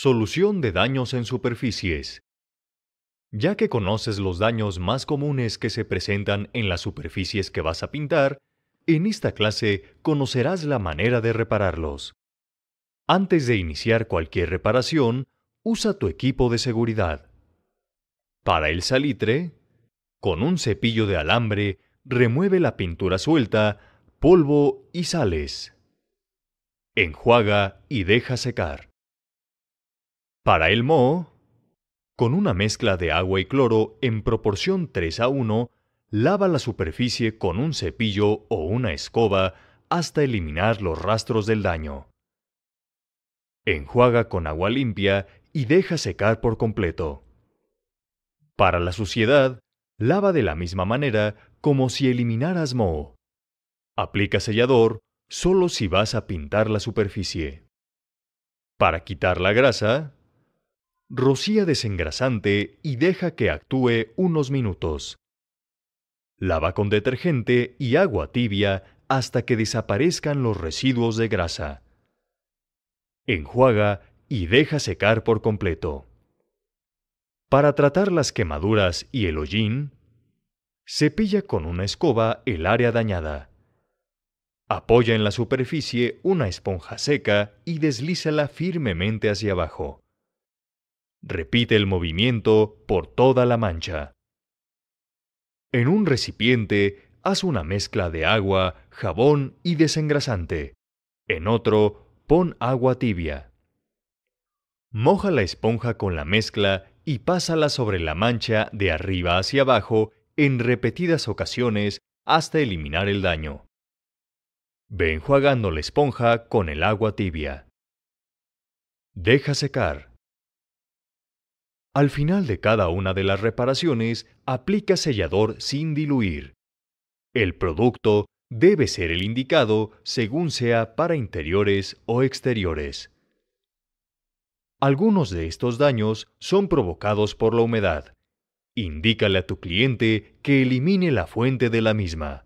Solución de daños en superficies. Ya que conoces los daños más comunes que se presentan en las superficies que vas a pintar, en esta clase conocerás la manera de repararlos. Antes de iniciar cualquier reparación, usa tu equipo de seguridad. Para el salitre, con un cepillo de alambre, remueve la pintura suelta, polvo y sales. Enjuaga y deja secar. Para el moho, con una mezcla de agua y cloro en proporción 3 a 1, lava la superficie con un cepillo o una escoba hasta eliminar los rastros del daño. Enjuaga con agua limpia y deja secar por completo. Para la suciedad, lava de la misma manera como si eliminaras moho. Aplica sellador solo si vas a pintar la superficie. Para quitar la grasa, Rocía desengrasante y deja que actúe unos minutos. Lava con detergente y agua tibia hasta que desaparezcan los residuos de grasa. Enjuaga y deja secar por completo. Para tratar las quemaduras y el hollín, cepilla con una escoba el área dañada. Apoya en la superficie una esponja seca y deslízala firmemente hacia abajo. Repite el movimiento por toda la mancha. En un recipiente, haz una mezcla de agua, jabón y desengrasante. En otro, pon agua tibia. Moja la esponja con la mezcla y pásala sobre la mancha de arriba hacia abajo en repetidas ocasiones hasta eliminar el daño. Ve la esponja con el agua tibia. Deja secar. Al final de cada una de las reparaciones, aplica sellador sin diluir. El producto debe ser el indicado según sea para interiores o exteriores. Algunos de estos daños son provocados por la humedad. Indícale a tu cliente que elimine la fuente de la misma.